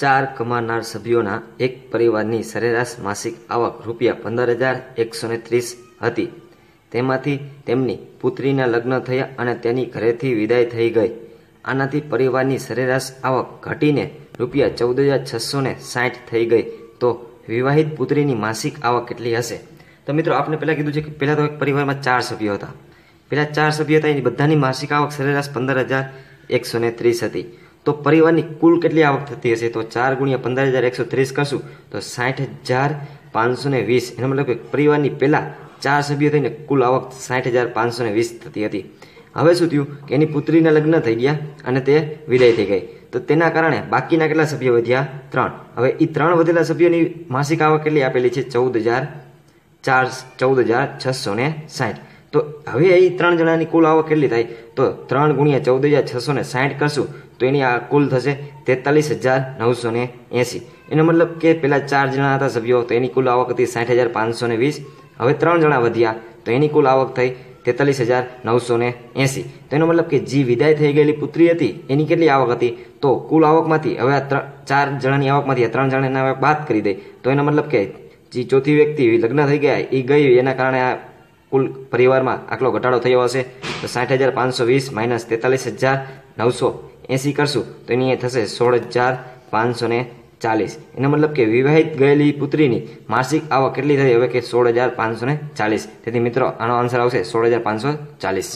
ચાર કમાનાર સભ્યોના એક પરિવારની સરેરાશ માસિક આવક રૂપિયા પંદર હજાર એકસો ને ત્રીસ હતી તેમાંથી તેમની પુત્રીના લગ્ન થયા અને તેની ઘરેથી વિદાય થઈ ગઈ આનાથી પરિવારની સરેરાશ આવક ઘટીને રૂપિયા ચૌદ હજાર છસો ને સાઠ થઈ ગઈ તો વિવાહિત પુત્રીની માસિક આવક કેટલી હશે તો મિત્રો આપણે પહેલાં કીધું છે કે પહેલાં તો એક પરિવારમાં ચાર સભ્યો હતા પહેલાં ચાર સભ્યો હતા એની બધાની માસિક આવક સરેરાશ પંદર હજાર એકસો ને ત્રીસ હતી તો પરિવારની કુલ કેટલી આવક થતી હશે તો ચાર ગુણ્યા પંદર હજાર એકસો ત્રીસ કરશું તો સાઠ હજાર પાંચસો ને વીસ એનો મતલબ કે પરિવારની પહેલાં ચાર સભ્યો થઈને કુલ આવક સાઠ હજાર પાંચસો ને વીસ થતી હતી હવે શું થયું કે એની પુત્રીના લગ્ન થઈ ગયા અને તે વિદાય થઈ ગઈ તો તેના કારણે બાકીના કેટલા સભ્યો વધ્યા ત્રણ હવે એ ત્રણ વધેલા સભ્યોની માસિક આવક કેટલી આપેલી છે ચૌદ હજાર ચાર ચૌદ હજાર છસો ને સાઠ તો હવે એ ત્રણ જણાની કુલ આવક કેટલી થાય તો ત્રણ ગુણ્યા ચૌદ હજાર છસો ને સાઠ કરશું તો એની આ કુલ થશે તેતાલીસ હજાર નવસો ને એંસી એનો મતલબ કે પેલા ચાર જણા હતા સભ્યો તો એની કુલ આવક હતી સાઠ હજાર પાંચસો ને વીસ હવે ત્રણ જણા વધ્યા તો એની કુલ આવક થઈ તેતાલીસ હજાર નવસો ને એંસી તો એનો મતલબ કે જે વિદાય થઈ ગયેલી પુત્રી હતી એની કેટલી આવક હતી તો કુલ આવકમાંથી હવે આ ચાર જણાની આવકમાંથી ત્રણ જણાને હવે બાદ કરી દે તો એનો મતલબ કે જે ચોથી વ્યક્તિ લગ્ન થઈ ગયા એ ગઈ એના કારણે આ કુલ પરિવારમાં આટલો ઘટાડો થયો હશે તો સાઠ હજાર પાંચસો વીસ માઇનસ તેતાલીસ હજાર નવસો એંસી કરશું તો એની એ થશે સોળ હજાર પાંચસો ને ચાલીસ એનો મતલબ કે વિવાહિત ગયેલી પુત્રીની માસિક આવક કેટલી થઈ હવે કે સોળ હજાર પાંચસો ને ચાલીસ તેથી મિત્રો આનો આન્સર આવશે સોળ હજાર પાંચસો ચાલીસ